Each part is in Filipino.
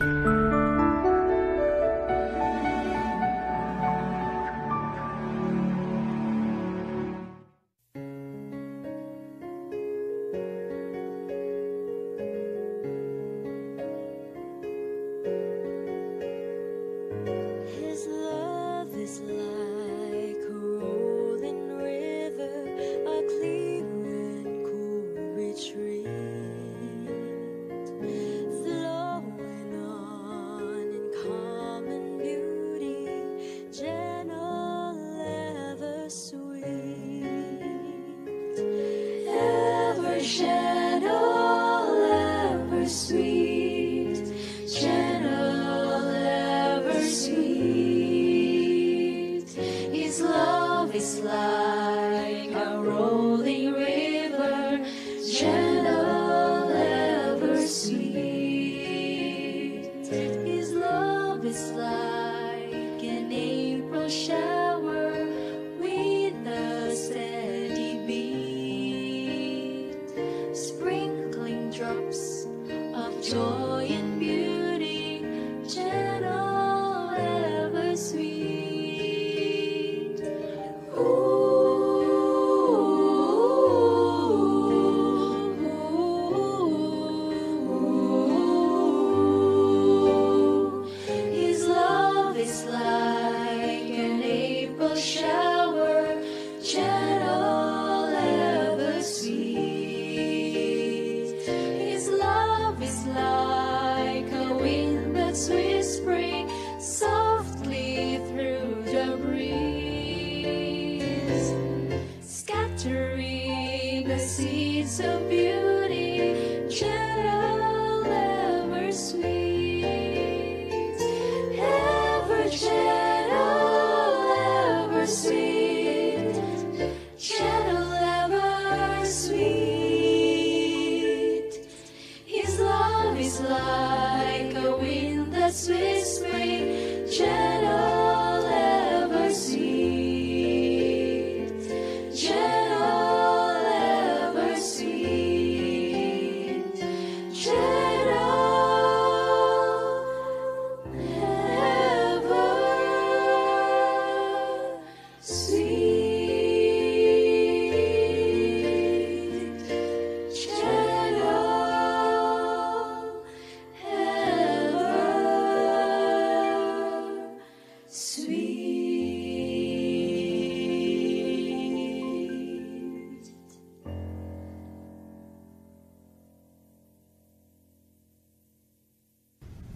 Thank you. this love.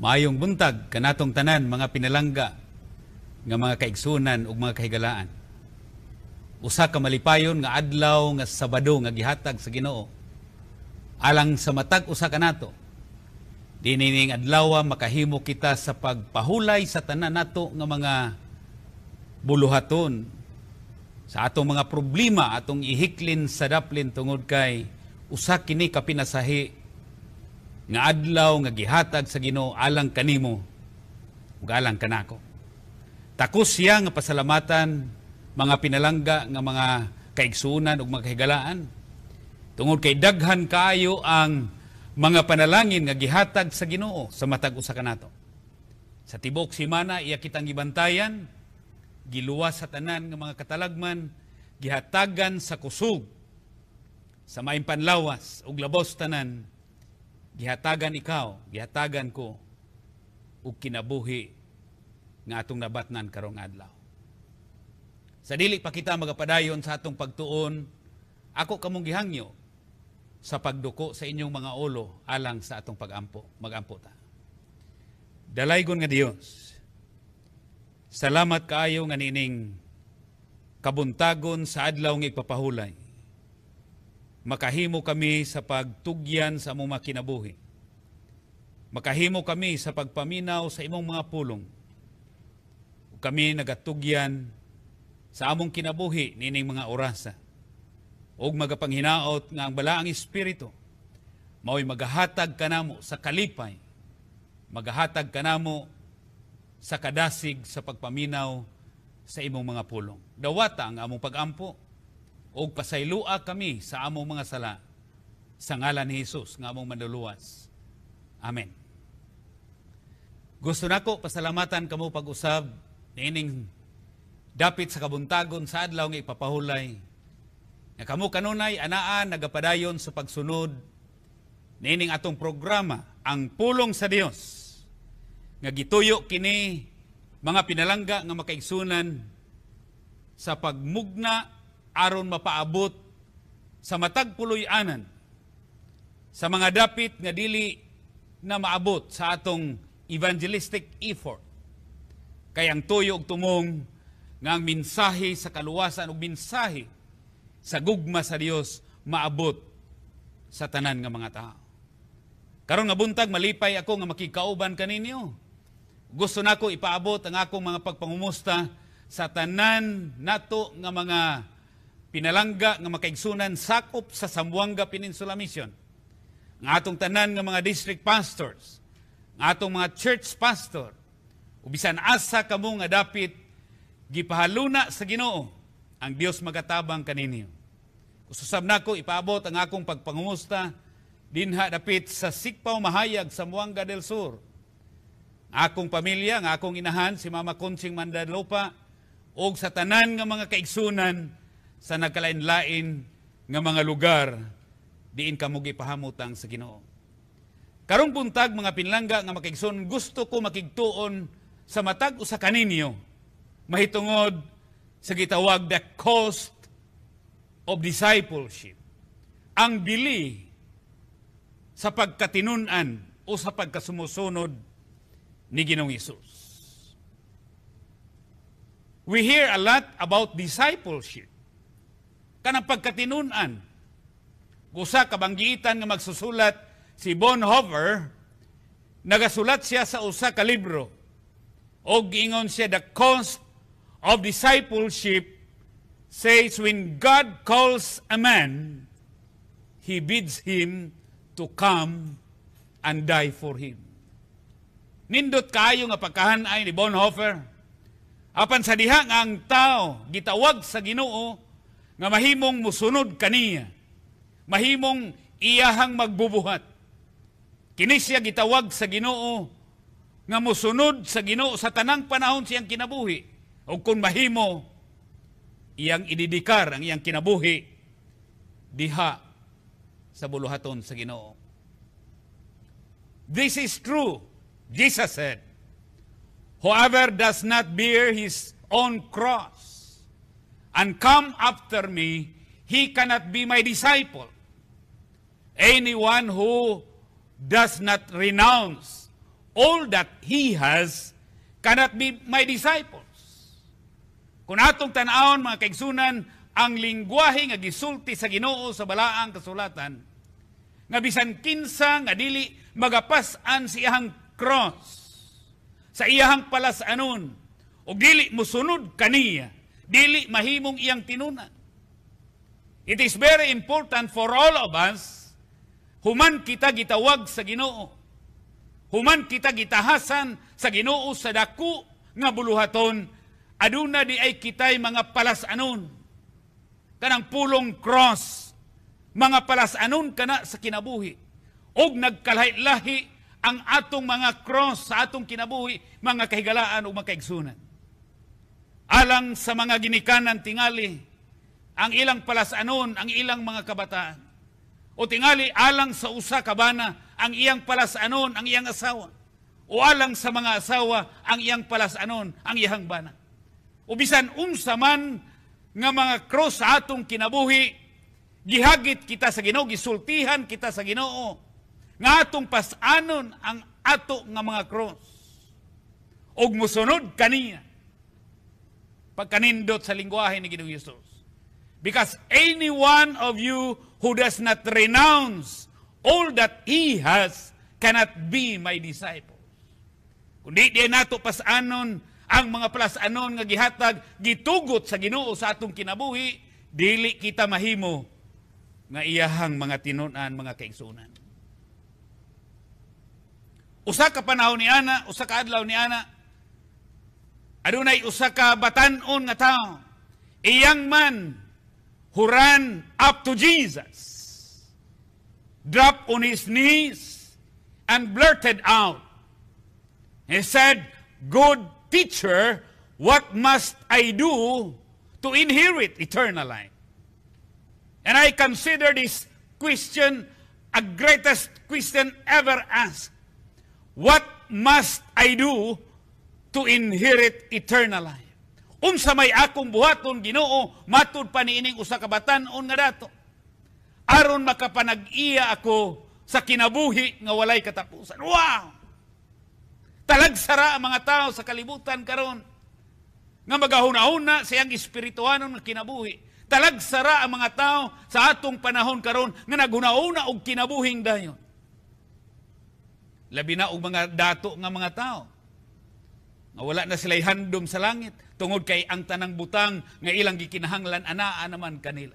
Mayong buntag kanatong tanan mga pinalangga nga mga kaigsunan ug mga kahigalaan. Usa ka malipayon nga adlaw nga Sabado nga gihatag sa Ginoo. Alang sa matag usa kanato. Dinining adlaw makahimo kita sa pagpahulay sa tanan nato nga mga buluhaton sa atong mga problema atong ihiklin sa daplin tungod kay usa kini kapinasahi nga adlaw nga gihatag sa Ginoo alang kanimo ug alang kanako. Takos siya nga pasalamatan mga pinalangga nga mga kaigsunan ug mga kahigalaan. Tungod kay daghan kayo ang mga panalangin nga gihatag sa Ginoo sa matag usa kanato. Sa tibok simana iya kitang gibantayan, giluwas sa tanan nga mga katalagman, gihatagan sa kusog sa maimpanlawas ug labos tanan gihatagan ikaw, gihatagan ko, ug kinabuhi nga atong nabatnan karong adlaw. Sa dili pa kita magapadayon sa atong pagtuon, ako kamong gihangyo sa pagduko sa inyong mga ulo alang sa atong pagampo, magampo ta. Dalaygon nga Dios. Salamat kaayo nga nining kabuntagon sa adlaw nga ipapahulay makahimo kami sa pagtugyan sa among makinabuhi. Makahimo kami sa pagpaminaw sa imong mga pulong. Kami nagatugyan sa among kinabuhi nining mga orasa. Og magapanghinaot nga ang balaang espiritu mao'y magahatag kanamo sa kalipay, magahatag kanamo sa kadasig sa pagpaminaw sa imong mga pulong. Dawata ang among pagampo o pasaylua kami sa among mga sala sa ngalan ni Jesus nga among manuluwas. Amen. Gusto nako pasalamatan kamo pag-usab niining dapit sa kabuntagon sa adlaw nga ipapahulay. Nga kamo kanunay anaa nagapadayon sa pagsunod niining atong programa ang pulong sa Dios nga gituyo kini mga pinalangga nga makaigsunan sa pagmugna aron mapaabot sa matag puloy-anan sa mga dapit nga dili na maabot sa atong evangelistic effort. Kay ang tuyo og tumong nga ang mensahe sa kaluwasan ug mensahe sa gugma sa Dios maabot sa tanan nga mga tao. Karon nga buntag malipay ako nga makikauban kaninyo. Gusto nako ipaabot ang akong mga pagpangumusta sa tanan nato nga mga pinalangga nga makaigsunan sakop sa Sambuanga Peninsula Mission. Ang atong tanan nga mga district pastors, ang atong mga church pastor, ubisan asa kamo nga dapit gipahaluna sa Ginoo ang Dios magatabang kaninyo. Kususab nako ipaabot ang akong pagpangumusta dinha dapit sa Sikpaw Mahayag sa Muanga del Sur. Ang Akong pamilya, ang akong inahan si Mama Kunsing Mandalupa, ug sa tanan nga mga kaigsunan sa nagkalain-lain nga mga lugar diin kamo gipahamutang sa Ginoo. Karong buntag mga pinlangga nga makigsoon gusto ko makigtuon sa matag usa kaninyo mahitungod sa gitawag the cost of discipleship. Ang bili sa pagkatinunan o sa pagkasumusunod ni Ginoong Isus. We hear a lot about discipleship kanang pagkatinunan. Usa ka banggitan nga magsusulat si Bonhoeffer nagasulat siya sa usa ka libro og giingon siya the cost of discipleship says when God calls a man he bids him to come and die for him. Nindot kayo nga pagkahanay ni Bonhoeffer. Apan sa diha nga ang tao gitawag sa Ginoo nga mahimong musunod kaniya, mahimong iyahang magbubuhat. Kinisya gitawag sa Ginoo nga musunod sa Ginoo sa tanang panahon siyang kinabuhi. O kung mahimo, iyang ididikar ang iyang kinabuhi diha sa buluhaton sa Ginoo. This is true, Jesus said. Whoever does not bear his own cross and come after me, he cannot be my disciple. Anyone who does not renounce all that he has cannot be my disciples. Kung atong tanawon mga kaigsunan, ang lingwahe nga gisulti sa Ginoo sa balaang kasulatan nga bisan kinsa nga dili magapasan si iyang cross sa iyang palasanon o dili musunod kaniya Dili mahimong iyang tinuna. It is very important for all of us, human kita gitawag sa ginoo. Human kita gitahasan sa ginoo sa dako nga buluhaton, aduna di ay kitay mga palasanon. Kanang pulong cross, mga palasanon kana sa kinabuhi. Og nagkalahi-lahi ang atong mga cross sa atong kinabuhi, mga kahigalaan o mga kaigsunan. Alang sa mga ginikanan tingali, ang ilang palasanon, ang ilang mga kabataan. O tingali, alang sa usa kabana, ang iyang palasanon, ang iyang asawa. O alang sa mga asawa, ang iyang palasanon, ang iyang bana. O bisan unsa man nga mga cross sa atong kinabuhi, gihagit kita sa Ginoo, gisultihan kita sa Ginoo, nga atong pasanon ang ato nga mga cross. Og musunod kaniya pagkanindot sa lingwahe ni Ginoong Hesus. Because any one of you who does not renounce all that he has cannot be my disciple. Kundi di nato pasanon ang mga plasanon nga gihatag gitugot sa Ginoo sa atong kinabuhi, dili kita mahimo nga iyahang mga tinunan, mga kaigsoonan. Usa ka panahon ni ana, usa ka adlaw ni ana, adunay usa ka batan-on nga tao. Iyang man huran up to Jesus. Dropped on his knees and blurted out. He said, "Good teacher, what must I do to inherit eternal life?" And I consider this question a greatest question ever asked. What must I do to inherit eternal life. Unsa may akong buhaton Ginoo matud pa niining usa ka batan nga dato. Aron makapanag-iya ako sa kinabuhi nga walay katapusan. Wow! Talagsara ang mga tao sa kalibutan karon nga magahuna-huna siyang espirituhanon nga kinabuhi. Talagsara ang mga tao sa atong panahon karon nga naghuna-una og kinabuhing dayon. Labi na og mga dato nga mga tao nga wala na sila'y handom sa langit tungod kay ang tanang butang nga ilang gikinahanglan anaa naman kanila.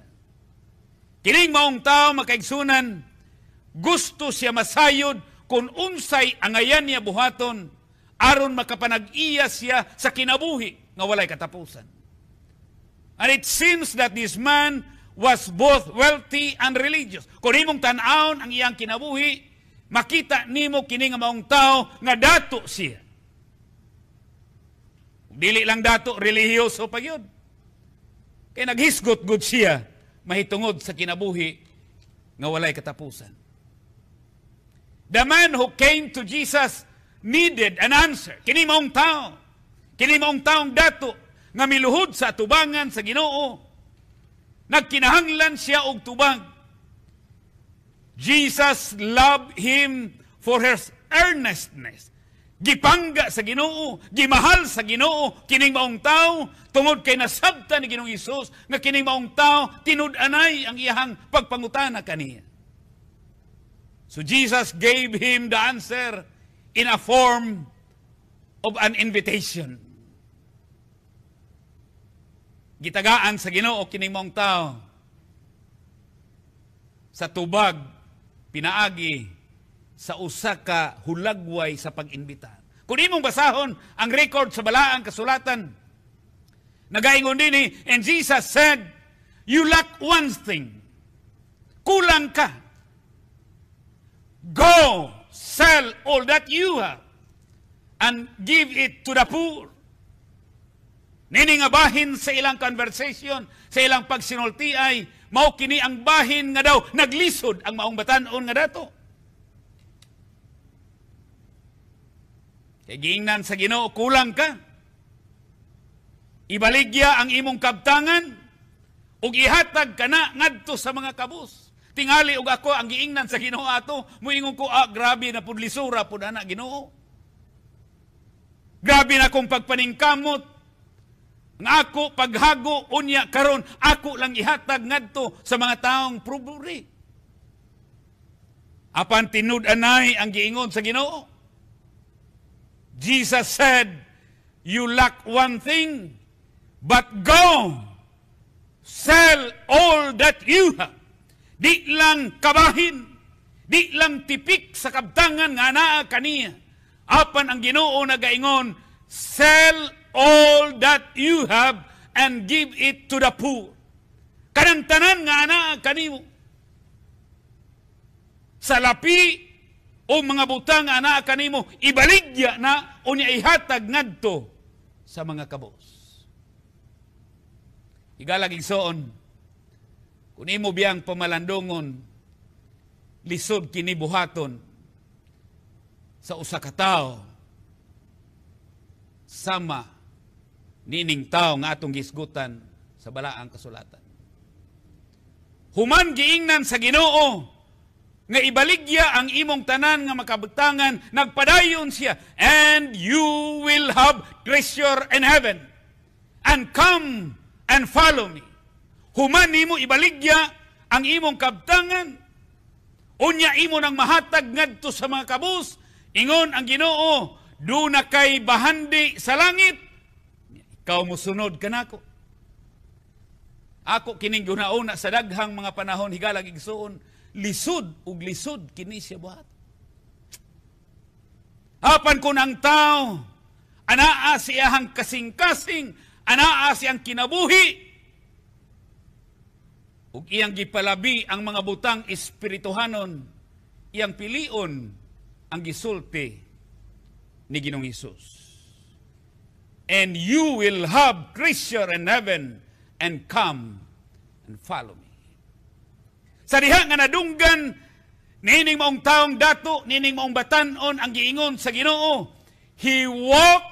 Kining maong tao makaigsunan gusto siya masayod kung unsay angayan niya buhaton aron makapanag-iya siya sa kinabuhi nga walay katapusan. And it seems that this man was both wealthy and religious. Kung imong tan-aon ang iyang kinabuhi, makita nimo kini nga maong tao nga dato siya Dili lang dato, relihiyoso pa yun. Kaya naghisgot good siya, mahitungod sa kinabuhi nga walay katapusan. The man who came to Jesus needed an answer. Kini maong tao. Kini maong taong dato nga miluhod sa tubangan sa Ginoo. Nagkinahanglan siya og tubang. Jesus loved him for his earnestness gipangga sa Ginoo, gimahal sa Ginoo kining maong tao tungod kay nasabta ni Ginoong Hesus nga kining maong tao tinud-anay ang iyang pagpangutana kaniya. So Jesus gave him the answer in a form of an invitation. Gitagaan sa Ginoo kining maong tao sa tubag pinaagi sa usa ka hulagway sa pag-imbita. Kun imong basahon ang record sa balaang kasulatan, nagaingon din ni, and Jesus said, you lack one thing. Kulang ka. Go, sell all that you have and give it to the poor. bahin sa ilang conversation, sa ilang pagsinulti ay, mao kini ang bahin nga daw, naglisod ang maong batanon nga dato. Kay sa Ginoo kulang ka. Ibaligya ang imong kabtangan ug ihatag kana ngadto sa mga kabus. Tingali ug ako ang giingnan sa Ginoo ato, moingon ko ah, grabe na pud lisura pud ana Ginoo. Grabe na kong pagpaningkamot Ang ako paghago unya karon ako lang ihatag ngadto sa mga taong proburi. Apan tinud-anay ang giingon sa Ginoo. Jesus said, You lack one thing, but go, sell all that you have. Di lang kabahin, di lang tipik sa kabtangan nga naa kaniya. Apan ang ginoo nagaingon, sell all that you have and give it to the poor. Kanang tanan nga naa kanimo. Sa lapi o mga butang nga naa kanimo ibaligya na unya ihatag ngadto sa mga kabos. Igalag igsoon kun imo biyang pamalandongon lisod kini buhaton sa usa ka tawo sama nining tawo nga atong gisgutan sa balaang kasulatan. Human giingnan sa Ginoo nga ibaligya ang imong tanan nga makabugtangan, nagpadayon siya, and you will have treasure in heaven. And come and follow me. Human nimo ibaligya ang imong kabtangan, unya imo nang mahatag ngadto sa mga kabus, ingon ang Ginoo, do na kay bahandi sa langit, ikaw mo sunod kanako. Ako kining gunauna sa daghang mga panahon higalang igsuon, lisod o lisod kini siya buhat. Hapan kun ang tao anaa siyahang kasing-kasing, anaa siyang kinabuhi. Ug iyang gipalabi ang mga butang espirituhanon, iyang pilion ang gisulti ni Ginoong Hesus. And you will have treasure in heaven and come and follow me. Sa diha nga nadunggan nining maong taong dato, nining maong batanon ang giingon sa Ginoo, he walked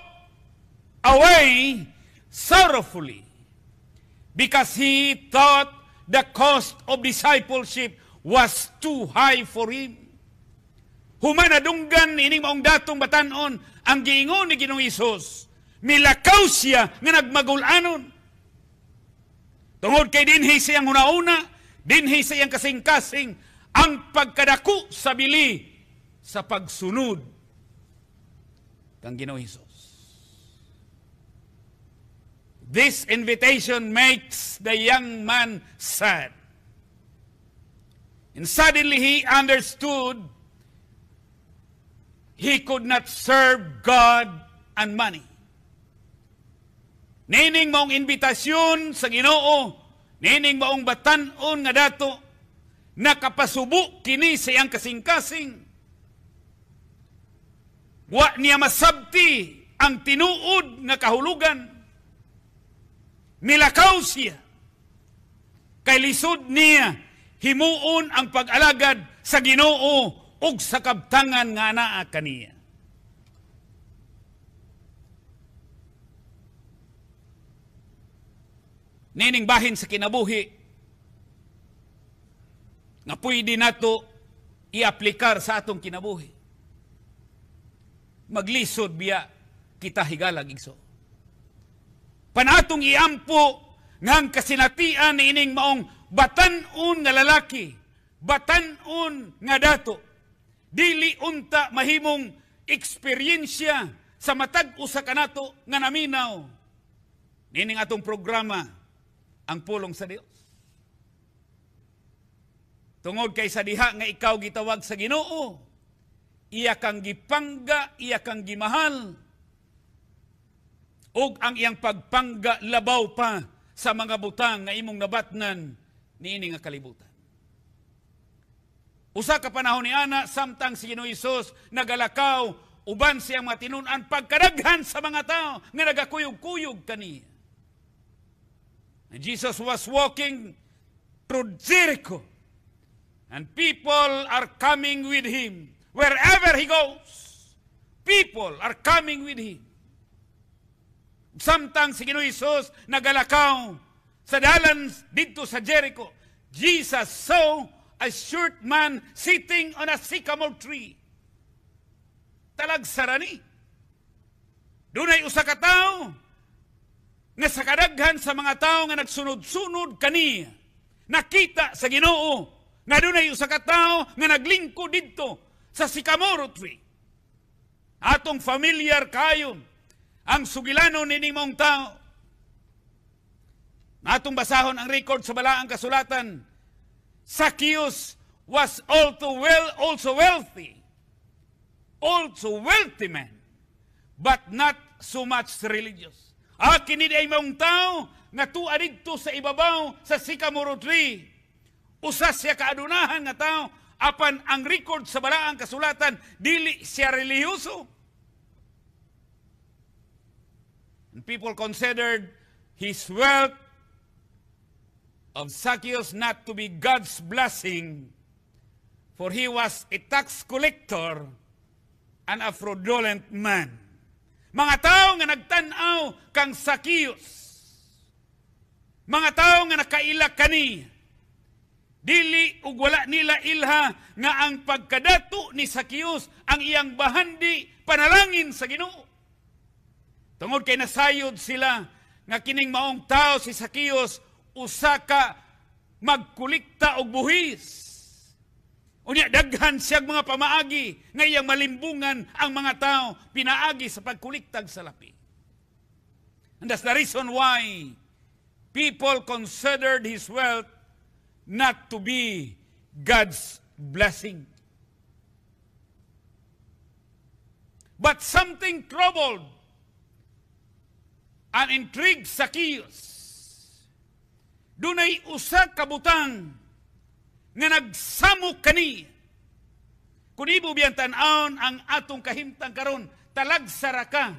away sorrowfully because he thought the cost of discipleship was too high for him. Human adunggan ining maong datong batanon ang giingon ni Ginoong Isus. Milakaw siya nga nagmagulanon. Tungod kay dinhi siyang hunauna, Dinhi sa iyang kasing-kasing ang pagkadako sa bili sa pagsunod kang Ginoo Hesus. This invitation makes the young man sad. And suddenly he understood he could not serve God and money. Nining mong imbitasyon sa Ginoo Nining maong batanon nga dato, nakapasubo kini sa iyang kasing-kasing. Wa niya masabti ang tinuod nga kahulugan. Nilakaw siya. Kay lisod niya, himuon ang pag-alagad sa ginoo ug sa kabtangan nga naa kaniya. nining bahin sa kinabuhi nga pwede nato i-aplikar sa atong kinabuhi. Maglisod biya kita higalag igso. Panatong iampo nga ang kasinatian ni ining maong batanon nga lalaki, batanon nga dato, dili unta mahimong eksperyensya sa matag usa kanato nga naminaw nining atong programa ang pulong sa Dios. Tungod kay sa diha nga ikaw gitawag sa Ginoo, iya kang gipangga, iya kang gimahal. Ug ang iyang pagpangga labaw pa sa mga butang nga imong nabatnan niini nga kalibutan. Usa ka panahon ni ana samtang si Ginoo Hesus nagalakaw uban siyang matinun-an pagkadaghan sa mga tao nga nagakuyog-kuyog kaniya. And Jesus was walking through Jericho. And people are coming with him. Wherever he goes, people are coming with him. Samtang si Ginoong Isus nagalakaw sa dalan dito sa Jericho, Jesus saw a short man sitting on a sycamore tree. Talagsara ni. Doon usa ka tawo nga sa kadaghan sa mga tao nga nagsunod-sunod kani nakita sa Ginoo nga dunay usa ka tawo nga naglingko didto sa Sycamore tree. Atong familiar kayo ang sugilano nining mong tao. Atong basahon ang record sa balaang kasulatan. Zacchaeus was also well also wealthy. Also wealthy man, but not so much religious. Akin kini day maong tao, nga tuwa dito sa ibabaw sa Sycamore Tree. Usa siya kaadunahan nga tao, apan ang record sa balaang kasulatan, dili siya reliyoso. And people considered his wealth of Zacchaeus not to be God's blessing, for he was a tax collector, an a fraudulent man. Mga tao nga nagtanaw kang Sakios. Mga tao nga nakaila kani. Dili ug wala nila ilha nga ang pagkadato ni Sakios ang iyang bahandi panalangin sa Ginoo. Tungod kay nasayod sila nga kining maong tao si Sakios usa ka magkulikta og buhis Unya daghan siyag mga pamaagi nga iyang malimbungan ang mga tao pinaagi sa pagkuliktag sa lapi. And that's the reason why people considered his wealth not to be God's blessing. But something troubled and intrigued Zacchaeus. Dunay usa ka butang nga nagsamok kani. Kung ibo biyan tan-aon ang atong kahimtang karon, talagsara ka,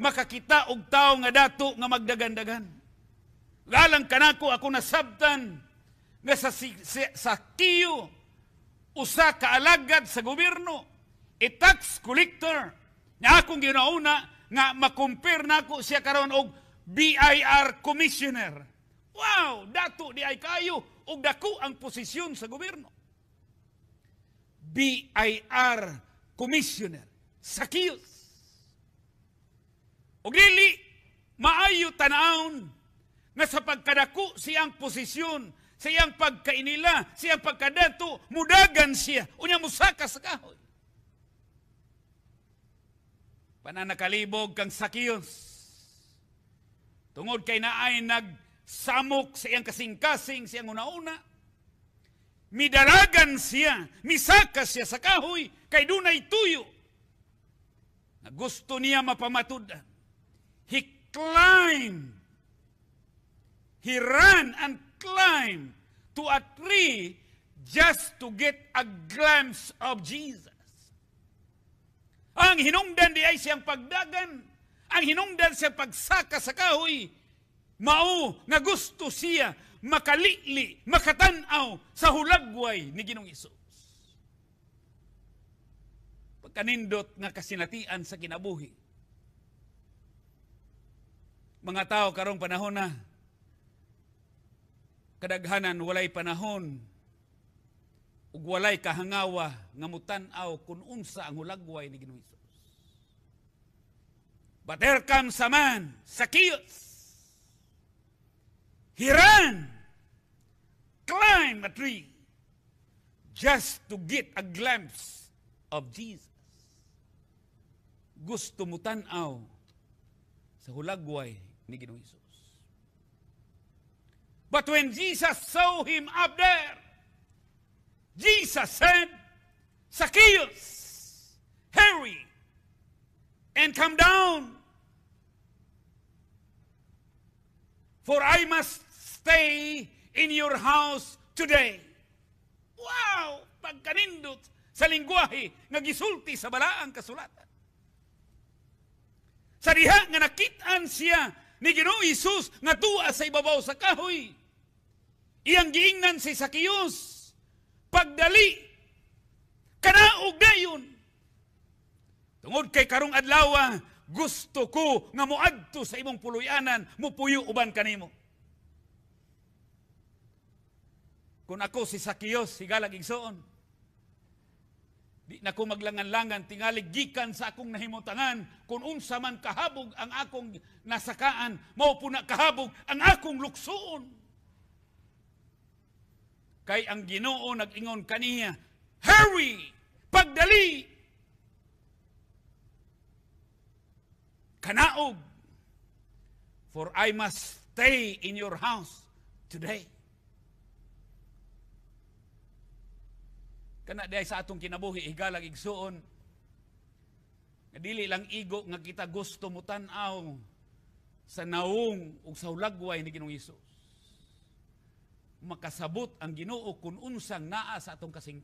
makakita og tawo nga dato nga magdagandagan. Galang kanako ako nasabtan nga sa, sa, sa kiyo usa ka alagad sa gobyerno, i-tax e collector, nga akong ginauna nga makumpir nako siya karon og BIR commissioner Wow! Dato di ay kayo og dako ang posisyon sa gobyerno. BIR Commissioner Sakios. Og dili maayo tanawon nga sa pagkadako siyang posisyon, siyang pagkainila, siyang pagkadato, mudagan siya, unya musaka sa kahoy. Pananakalibog kang Sakios. Tungod kay naay nag samok sa iyang kasing-kasing, sa iyang una-una. Midalagan siya, misaka siya sa kahoy, kay dunay tuyo. Na gusto niya mapamatudan. He climbed. He ran and climbed to a tree just to get a glimpse of Jesus. Ang hinungdan di ay siyang pagdagan, ang hinungdan sa pagsaka sa kahoy, mao nga gusto siya makalili, makatanaw sa hulagway ni Ginoong Isus. Pagkanindot nga kasinatian sa kinabuhi. Mga tao karong panahon na kadaghanan walay panahon ug walay kahangawa nga mutan-aw kun unsa ang hulagway ni Ginoong Hesus. But there sa a man, Zacchaeus, He ran, climbed a tree just to get a glimpse of Jesus. Gusto mo tanaw sa hulagway ni Ginoo Jesus. But when Jesus saw him up there, Jesus said, Zacchaeus, hurry and come down, for I must stay in your house today. Wow! Pagkanindot sa lingwahe nga gisulti sa balaang kasulatan. Sa diha nga nakitaan siya ni Ginoo Isus nga tuwa sa ibabaw sa kahoy. Iyang giingnan si Sakios pagdali kanaog gayon. Tungod kay karong adlaw ah, gusto ko nga muadto sa imong puluyanan, mupuyo uban kanimo. Kung ako si Sakios, sigalag igsoon. Di na ko maglangan-langan, tingali gikan sa akong nahimutangan, kung unsa man kahabog ang akong nasakaan, mao po na kahabog ang akong luksoon. Kay ang ginoo nag-ingon kaniya, Hurry! Pagdali! Kanaog! For I must stay in your house today. Kana dai sa atong kinabuhi higalag igsuon nga dili lang igo nga kita gusto mo tan-aw sa naong ug sa ulagway ni Ginoong Hesus. Makasabot ang Ginoo kun unsang naa sa atong kasing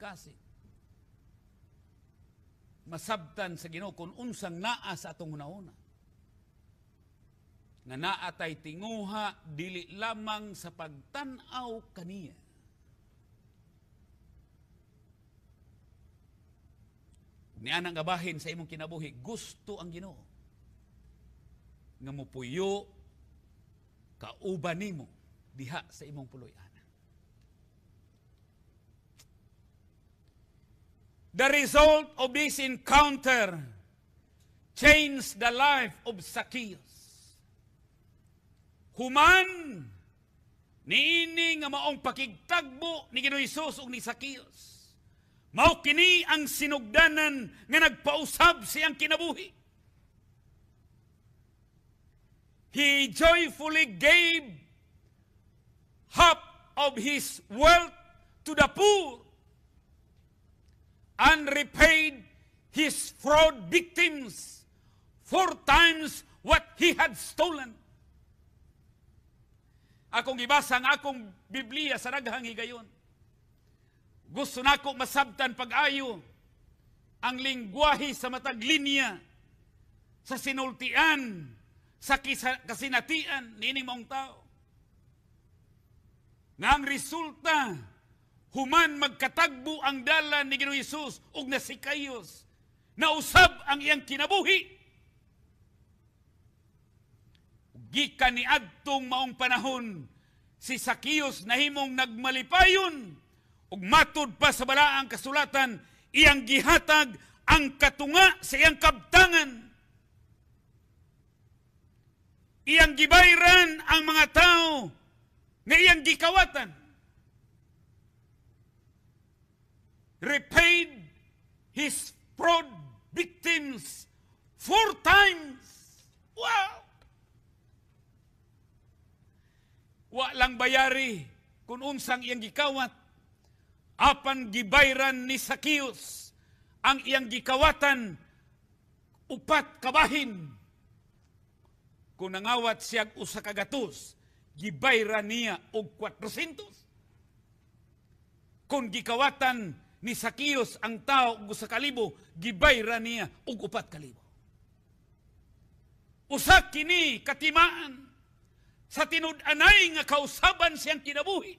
Masabtan sa Ginoo kun unsang naa sa atong hunahuna. Nga naa tay tinguha dili lamang sa pagtanaw kaniya ni anang abahin sa imong kinabuhi, gusto ang Ginoo. Nga mupuyo kauban nimo diha sa imong puloy-an. The result of this encounter changed the life of Zacchaeus. Human, niini nga maong pakigtagbo ni Ginoong Hesus ug ni Zacchaeus Mao kini ang sinugdanan nga nagpausab siyang kinabuhi. He joyfully gave half of his wealth to the poor and repaid his fraud victims four times what he had stolen. Akong gibasa ang akong Biblia sa daghang gayon. Gusto nako masabtan pag-ayo ang lingwahe sa matag linya, sa sinultian, sa kasinatian ni ining mong tao. Na ang resulta, human magkatagbo ang dalan ni Ginoong Hesus ug na usab ang iyang kinabuhi. Gikan ni adtong maong panahon, si Sakios na himong nagmalipayon ug matud pa sa balaang kasulatan iyang gihatag ang katunga sa iyang kabtangan iyang gibayran ang mga tao nga iyang gikawatan repaid his fraud victims four times wow wa lang bayari kung unsang iyang gikawat apan gibayran ni Sakius ang iyang gikawatan upat kabahin. Kung nangawat siya usa ka gatos, gibayran niya og 400. Kung gikawatan ni Sakius ang tao og usa ka gibayran niya og upat ka Usa kini katimaan sa tinud-anay nga kausaban siyang kinabuhi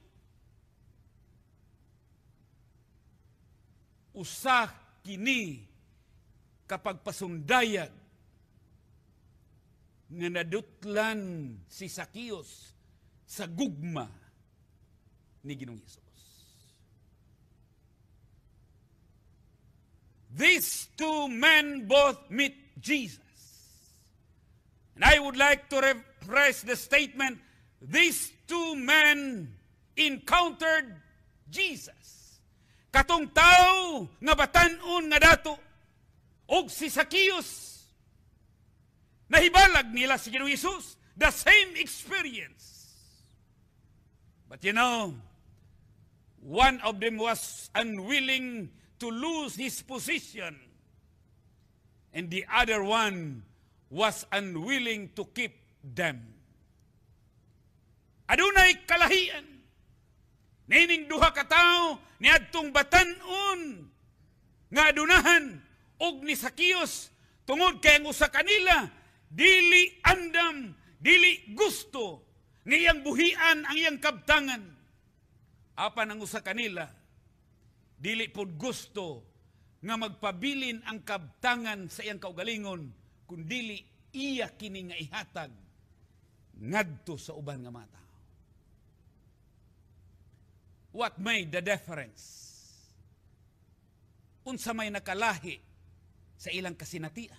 usa kini kapag pasundayag nga nadutlan si Sakios sa gugma ni Ginoong Hesus. These two men both meet Jesus. And I would like to rephrase the statement, these two men encountered Jesus. Katong tao nga batanon nga dato og si Zacchaeus nahibalag nila si Ginoong Hesus the same experience. But you know, one of them was unwilling to lose his position and the other one was unwilling to keep them. Adunay kalahian Nining duha ka tao niadtong batan-on nga adunahan og ni Sakios tungod kay ang usa kanila dili andam, dili gusto niyang buhian ang iyang kabtangan. Apan ang usa kanila dili pod gusto nga magpabilin ang kabtangan sa iyang kaugalingon kun dili iya kini nga ihatag ngadto sa uban nga mata what made the difference? Unsa may nakalahi sa ilang kasinatian.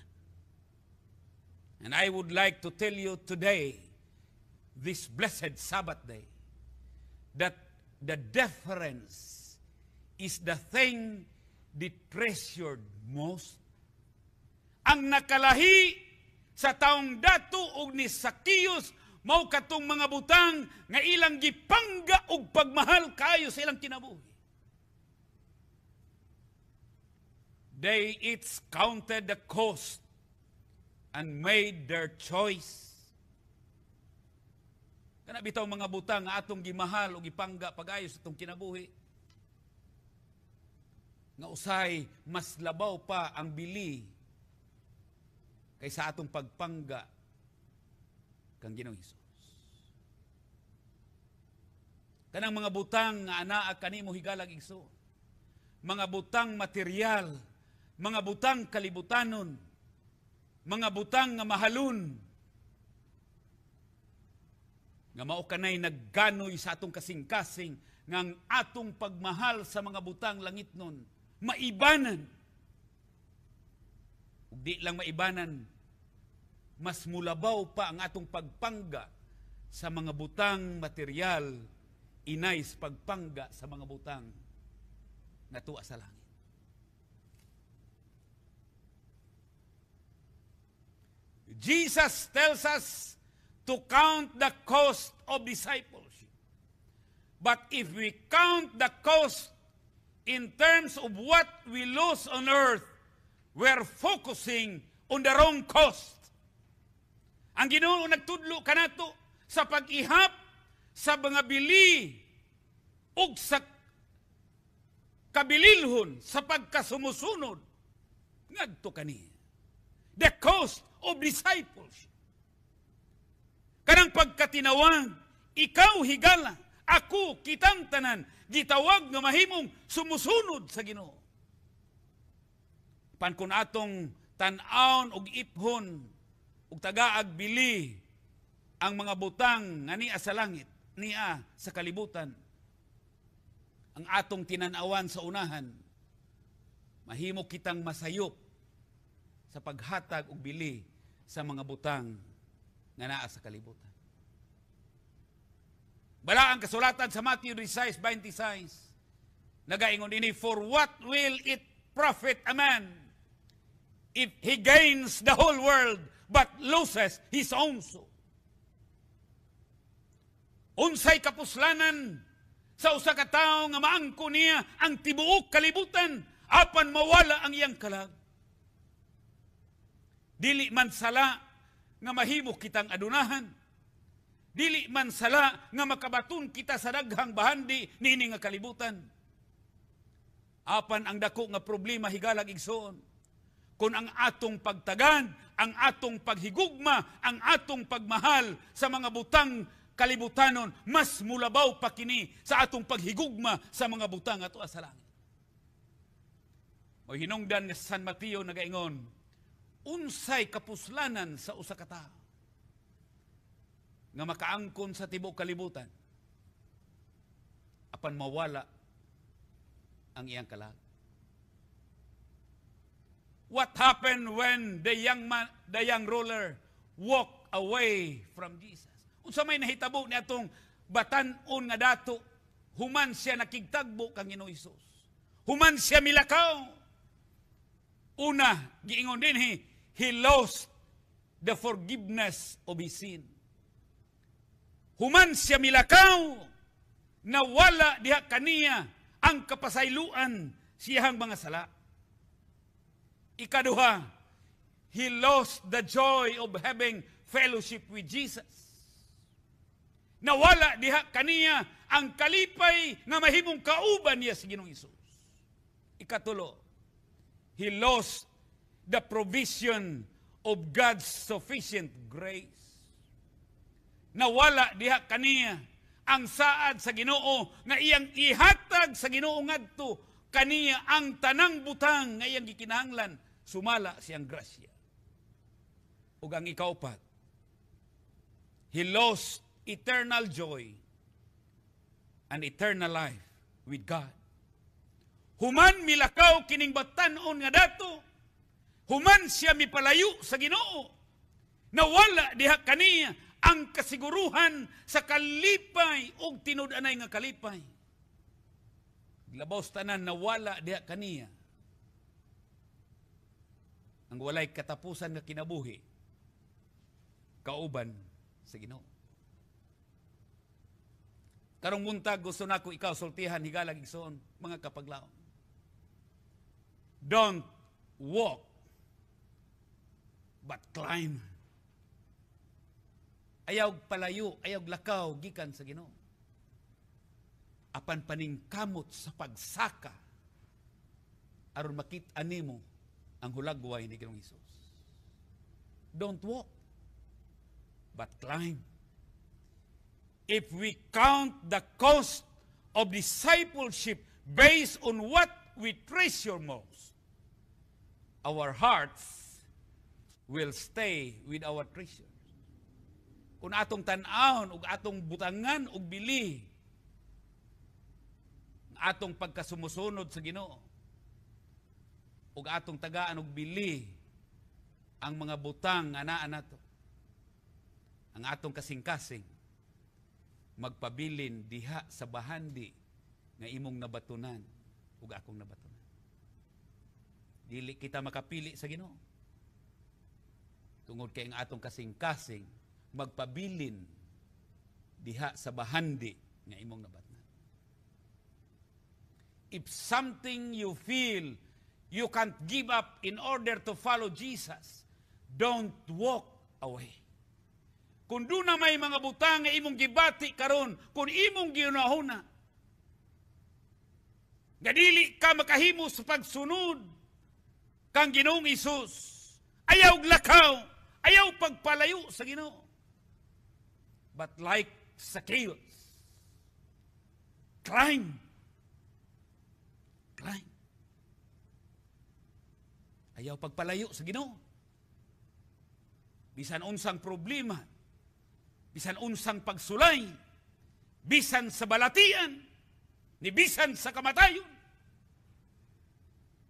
And I would like to tell you today, this blessed Sabbath day, that the difference is the thing they treasured most. Ang nakalahi sa taong dato og ni Sakius mao katong mga butang nga ilang gipangga og pagmahal kayo sa ilang kinabuhi. They each counted the cost and made their choice. Kana bitaw mga butang nga atong gimahal og gipangga pagayo sa atong kinabuhi. Nga usay mas labaw pa ang bili kaysa atong pagpangga kang Ginoong Hesus. Kanang mga butang nga anaa ah, kanimo higalag igso Mga butang material, mga butang kalibutanon, mga butang nga mahalun nga mao kanay nagganoy sa atong kasing-kasing nga atong pagmahal sa mga butang langit nun, maibanan. Ug di lang maibanan, mas mulabaw pa ang atong pagpangga sa mga butang material inais pagpangga sa mga butang na tuwa sa langit. Jesus tells us to count the cost of discipleship. But if we count the cost in terms of what we lose on earth, we're focusing on the wrong cost. Ang Ginoo nagtudlo kanato sa pag-ihap sa mga bili ug sa kabilinhon sa pagkasumusunod ngadto kani the cost of discipleship kanang pagkatinawag ikaw higala ako kitang tanan gitawag nga mahimong sumusunod sa Ginoo pan kun atong tan-aon og iphon og tagaag bili ang mga butang nga niya sa langit niya sa kalibutan. Ang atong tinanawan sa unahan, mahimo kitang masayop sa paghatag og bili sa mga butang nga naa sa kalibutan. Bala ang kasulatan sa Matthew 26:26. Nagaingon ini, For what will it profit a man if he gains the whole world but loses his own soul? unsay kapuslanan sa usa ka tawo nga maangko niya ang tibuok kalibutan apan mawala ang iyang kalag. Dili man sala nga mahimo kitang adunahan. Dili man sala nga makabaton kita sa daghang bahandi nini nga kalibutan. Apan ang dako nga problema higalag igsoon kun ang atong pagtagan, ang atong paghigugma, ang atong pagmahal sa mga butang kalibutanon, mas mulabaw pa kini sa atong paghigugma sa mga butang ato sa langit. O hinungdan ni San Mateo nagaingon, unsay kapuslanan sa usa ka tao nga makaangkon sa tibuok kalibutan apan mawala ang iyang kalag. What happened when the young man, the young ruler walked away from Jesus? Unsa may nahitabo ni atong batan-on nga dato, human siya nakigtagbo kang Ginoo Hesus. Human siya milakaw. Una, giingon din he, he lost the forgiveness of his sin. Human siya milakaw, nawala diha kaniya ang kapasayluan siyang mga sala. Ikaduha, he lost the joy of having fellowship with Jesus nawala diha kaniya ang kalipay nga mahimong kauban niya sa Ginoong Hesus. Ikatulo, he lost the provision of God's sufficient grace. Nawala diha kaniya ang saad sa Ginoo nga iyang ihatag sa Ginoo ngadto kaniya ang tanang butang nga iyang gikinahanglan sumala siyang grasya. Ug ang ikaupat, he lost eternal joy, and eternal life with God. Human milakaw kining batanon nga dato, human siya mipalayo sa Ginoo, nawala diha kaniya ang kasiguruhan sa kalipay og tinud-anay nga kalipay. Labaw sa tanan nawala diha kaniya ang walay katapusan nga kinabuhi kauban sa Ginoo. Karong buntag gusto nako ikaw sultihan higalang igsoon mga kapaglaon. Don't walk but climb. Ayaw palayo, ayaw lakaw gikan sa Ginoo. Apan paningkamot sa pagsaka aron makita nimo ang hulagway ni Ginoong Hesus. Don't walk but climb if we count the cost of discipleship based on what we treasure most, our hearts will stay with our treasure. Kung atong tanawon, ug atong butangan, ug bili, atong pagkasumusunod sa ginoo, ug atong tagaan og bili, ang mga butang, anaan nato, ang atong kasing-kasing, magpabilin diha sa bahandi nga imong nabatunan ug akong nabatunan. Dili kita makapili sa Ginoo. Tungod kay ang atong kasing-kasing magpabilin diha sa bahandi nga imong nabatunan. If something you feel you can't give up in order to follow Jesus, don't walk away. Kung doon na may mga butang nga imong gibati karon, kung imong giunahuna, gadili ka makahimo sa pagsunod kang Ginoong Isus. Ayaw lakaw, ayaw pagpalayo sa Ginoo. But like Zacchaeus, climb. Climb. Ayaw pagpalayo sa Ginoo. Bisan unsang problema, bisan unsang pagsulay, bisan sa balatian, ni bisan sa kamatayon.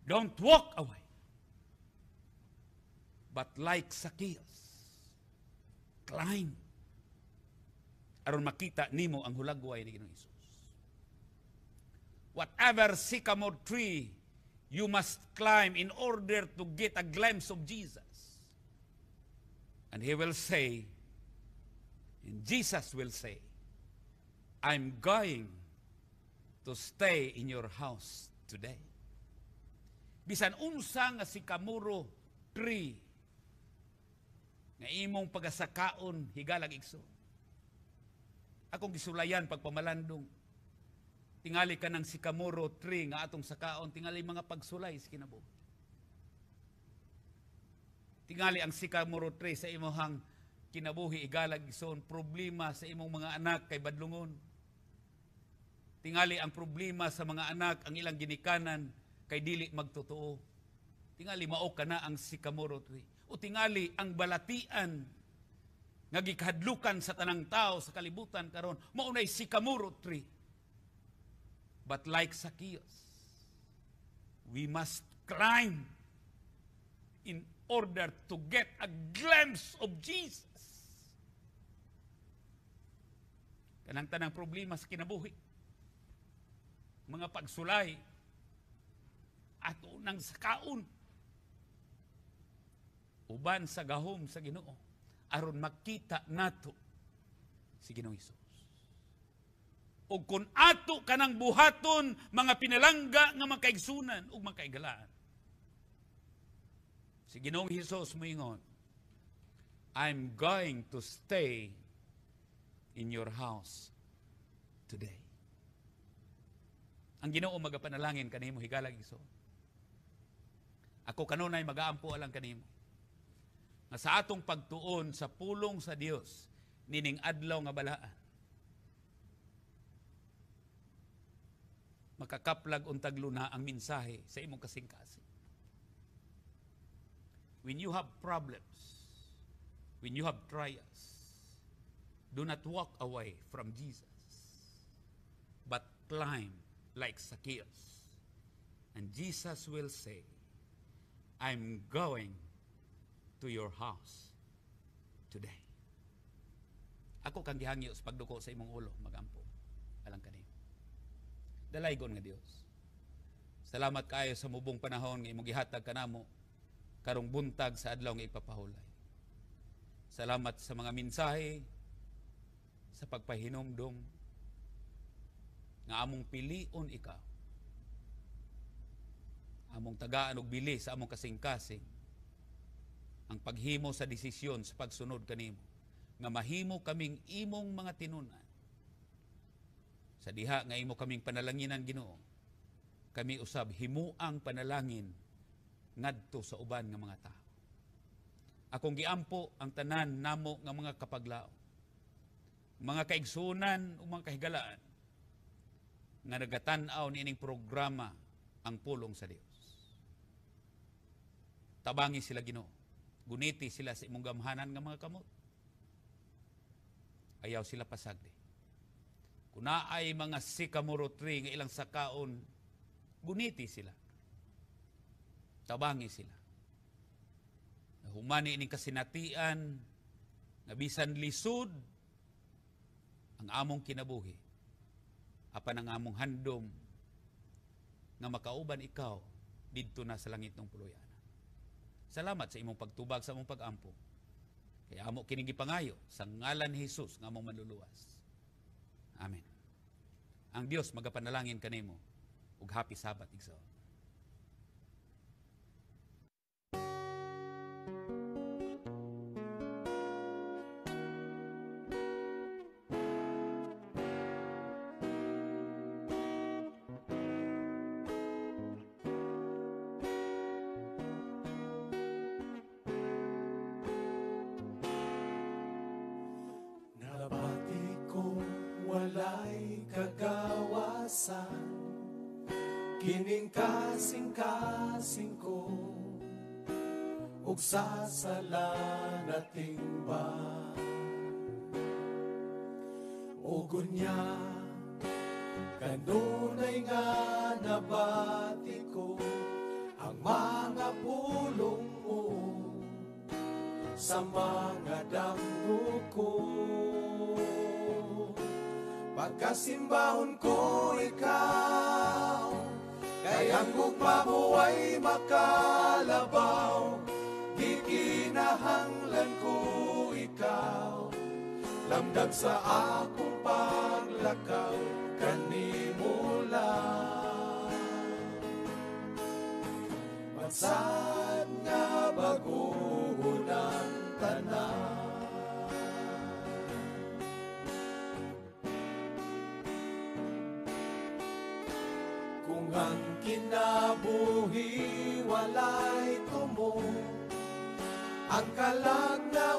Don't walk away. But like Zacchaeus, climb. Aron makita nimo ang hulagway ni Ginoong Isus. Whatever sycamore tree you must climb in order to get a glimpse of Jesus. And he will say, And Jesus will say, I'm going to stay in your house today. Bisan unsa nga si Kamuro tree nga imong pagasakaon higalag igso. Akong gisulayan pagpamalandong tingali ka ng sikamoro tree nga atong sakaon tingali mga pagsulay sa kinabuhi tingali ang sikamoro tree sa imuhang kinabuhi igalag son problema sa imong mga anak kay badlungon. Tingali ang problema sa mga anak ang ilang ginikanan kay dili magtotoo. Tingali mao ka na ang sikamoro tuwi. O tingali ang balatian nga gikahadlukan sa tanang tao sa kalibutan karon mao nay sikamoro tree. But like Zacchaeus, we must climb in order to get a glimpse of Jesus. Kanang tanang problema sa kinabuhi. Mga pagsulay. Ato nang sakaon. Uban sa gahom sa ginoo. aron makita nato si Ginoo Hesus. O kung ato kanang buhaton mga pinalangga nga makaigsunan o makaigalaan. Si Ginoong Hesus moingon, I'm going to stay in your house today. Ang Ginoo magapanalangin kanimo higala igsoon. Ako kanunay magaampo alang kanimo. Nga sa atong pagtuon sa pulong sa Dios nining adlaw nga balaan. Makakaplag untag luna ang mensahe sa imong kasing When you have problems, when you have trials, Do not walk away from Jesus, but climb like Zacchaeus. And Jesus will say, I'm going to your house today. Ako kang gihangyo sa pagduko sa imong ulo, magampo. Alang kanin. Dalaygon nga Dios. Salamat kaayo sa mubong panahon nga imong gihatag kanamo karong buntag sa adlaw nga ipapahulay. Salamat sa mga mensahe sa pagpahinomdom nga among pilion ikaw among tagaan og bili sa among kasing-kasing ang paghimo sa desisyon sa pagsunod kanimo nga mahimo kaming imong mga tinunan sa diha nga imo kaming panalanginan Ginoo kami usab himo ang panalangin ngadto sa uban nga mga tao akong giampo ang tanan namo nga mga kapaglaw mga kaigsunan o mga kahigalaan nga nagatanaw ining programa ang pulong sa Dios. Tabangi sila Ginoo. Guniti sila sa imong gamhanan nga mga kamot. Ayaw sila pasagdi. Kuna ay mga sycamore tree nga ilang sakaon, guniti sila. Tabangi sila. Humani ining kasinatian, nabisan lisod, ang among kinabuhi, apan ang among handom, nga makauban ikaw, didto na sa langit ng puluyan. Salamat sa imong pagtubag sa imong pagampo. Kaya amo kinigipangayo sa ngalan ni Jesus nga among manluluwas. Amen. Ang Dios magapanalangin kanimo ug happy sabat igsoon. walay kagawasan Kining kasing-kasing ko Ug sasala nating ba O gunya Kanunay nga nabati ko Ang mga pulong mo Sa mga damo ko Pagkasimbahon ko ikaw Kaya't kong mabuhay makalabaw Di ko ikaw Lamdag sa akong paglakaw Kanimula Bansa ang kalag na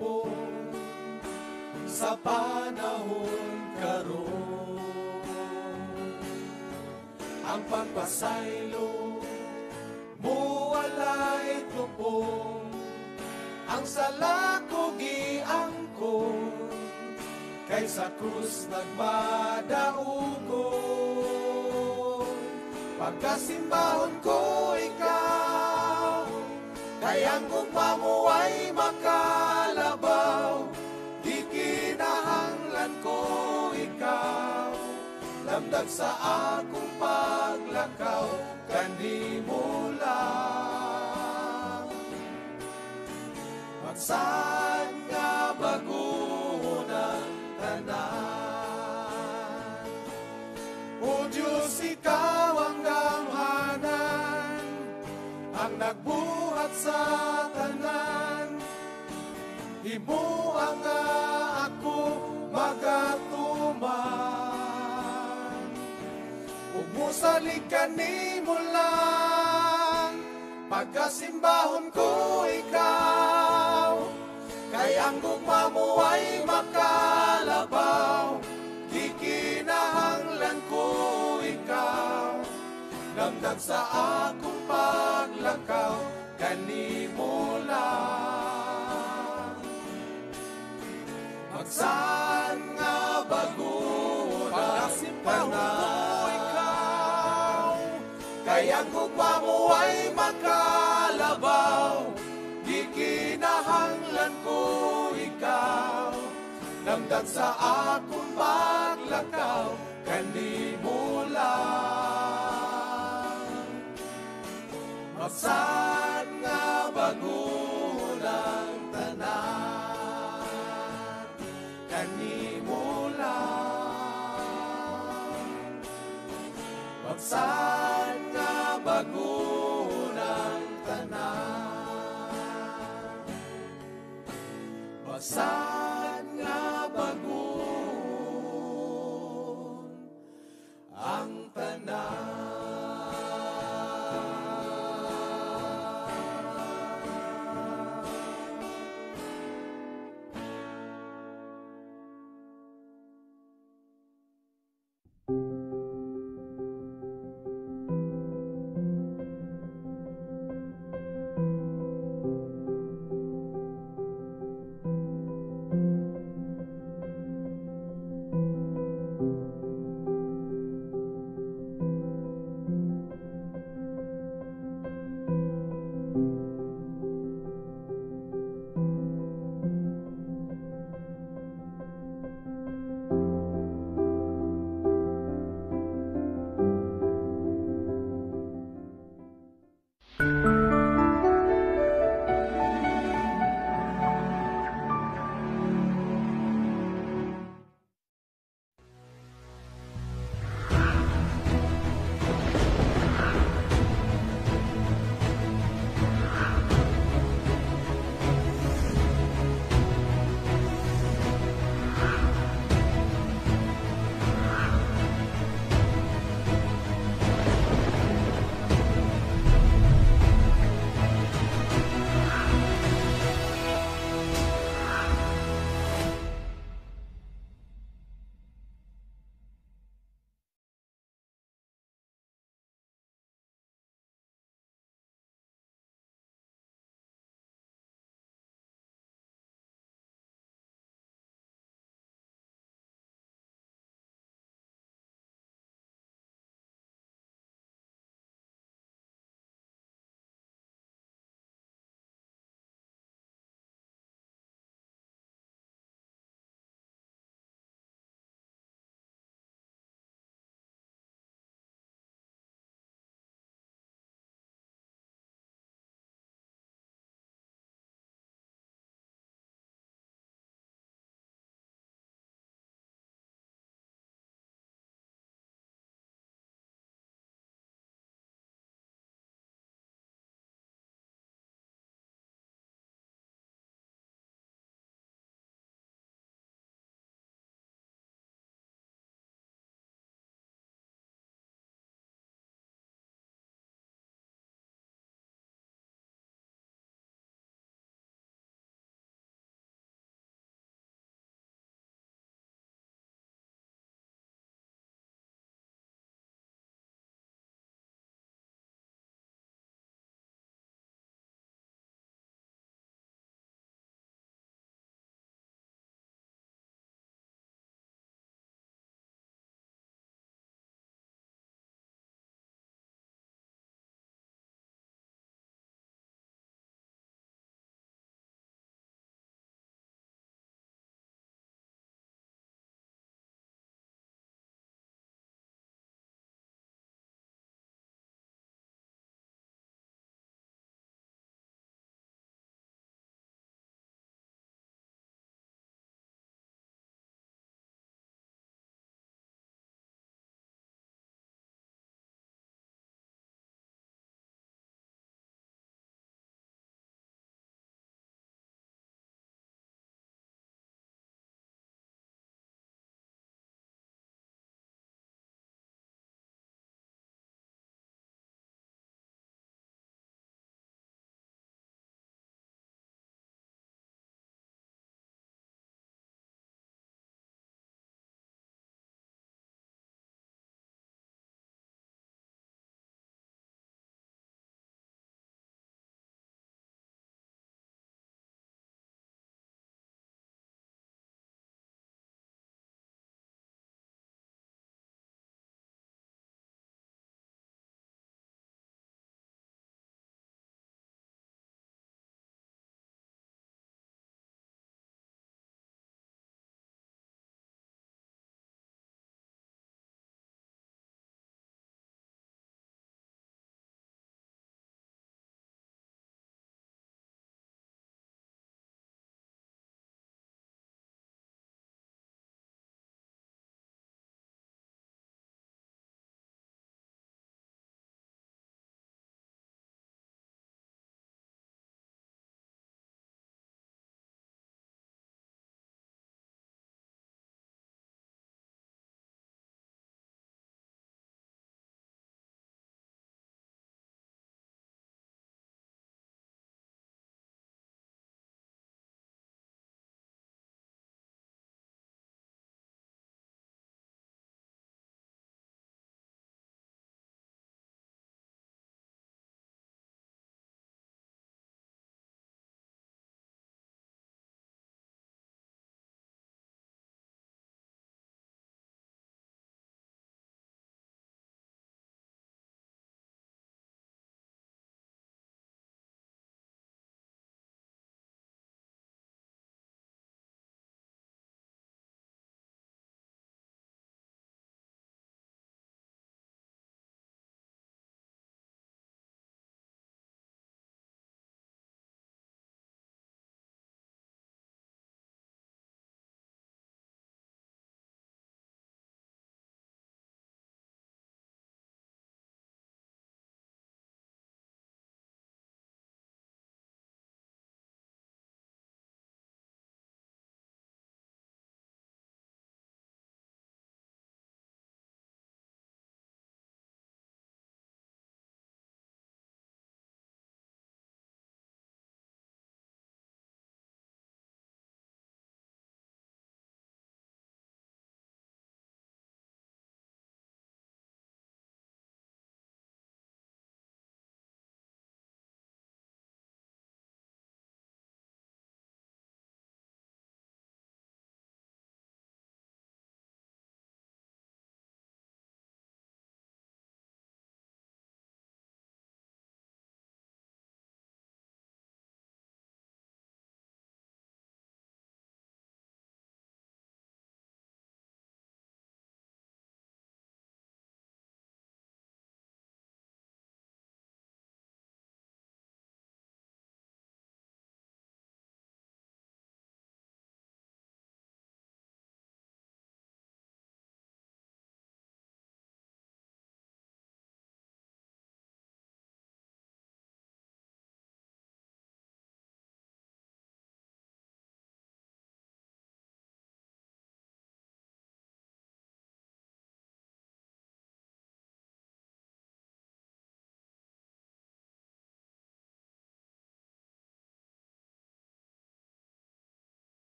po sa panahon karon. Ang pagpasaylo muwala ito po ang salakogi ang ko kay sa krus nagmadaugon pagkasimbahon ko ikaw Sayang kung mamuay makalabaw Di kinahanglan ko ikaw Lamdag sa akong paglakaw Kanimo lang Magsayo nagbuhat sa tanan, himuang nga ako magatuman. Umusalig ka ni mo pagkasimbahon ko ikaw, kay ang gugma mo ay makalabaw. Damdam sa akong paglakaw Kanimo lang Magsan nga bago Pagkasimbaw ko ikaw Kaya kung mo ay makalabaw Di kinahanglan ko ikaw Damdam sa akong paglakaw Kanimo Mapsat nga bago tanan Kanina